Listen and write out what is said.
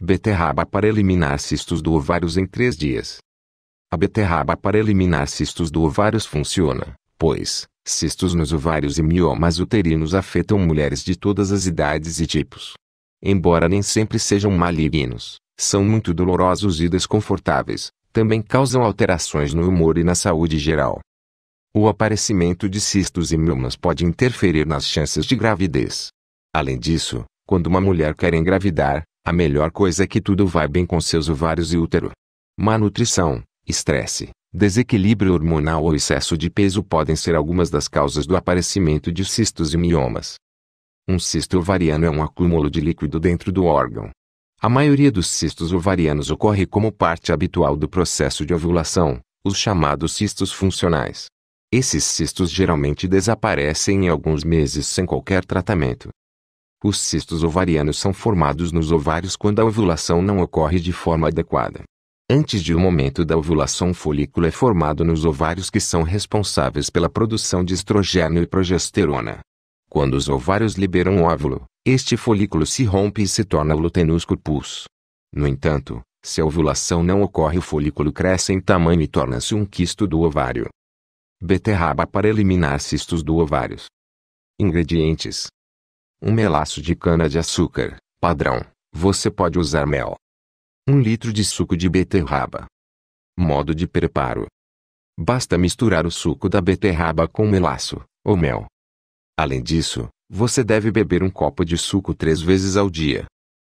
Beterraba para eliminar cistos do ovários em 3 dias. A beterraba para eliminar cistos do ovários funciona, pois, cistos nos ovários e miomas uterinos afetam mulheres de todas as idades e tipos. Embora nem sempre sejam malignos, são muito dolorosos e desconfortáveis, também causam alterações no humor e na saúde geral. O aparecimento de cistos e miomas pode interferir nas chances de gravidez. Além disso, quando uma mulher quer engravidar, a melhor coisa é que tudo vai bem com seus ovários e útero. Má nutrição, estresse, desequilíbrio hormonal ou excesso de peso podem ser algumas das causas do aparecimento de cistos e miomas. Um cisto ovariano é um acúmulo de líquido dentro do órgão. A maioria dos cistos ovarianos ocorre como parte habitual do processo de ovulação, os chamados cistos funcionais. Esses cistos geralmente desaparecem em alguns meses sem qualquer tratamento. Os cistos ovarianos são formados nos ovários quando a ovulação não ocorre de forma adequada. Antes de o um momento da ovulação, o folículo é formado nos ovários que são responsáveis pela produção de estrogênio e progesterona. Quando os ovários liberam o óvulo, este folículo se rompe e se torna lutenus corpus. No entanto, se a ovulação não ocorre, o folículo cresce em tamanho e torna-se um quisto do ovário. Beterraba para eliminar cistos do ovários. Ingredientes: um melaço de cana-de-açúcar, padrão, você pode usar mel. Um litro de suco de beterraba. Modo de preparo: Basta misturar o suco da beterraba com melaço, ou mel. Além disso, você deve beber um copo de suco três vezes ao dia.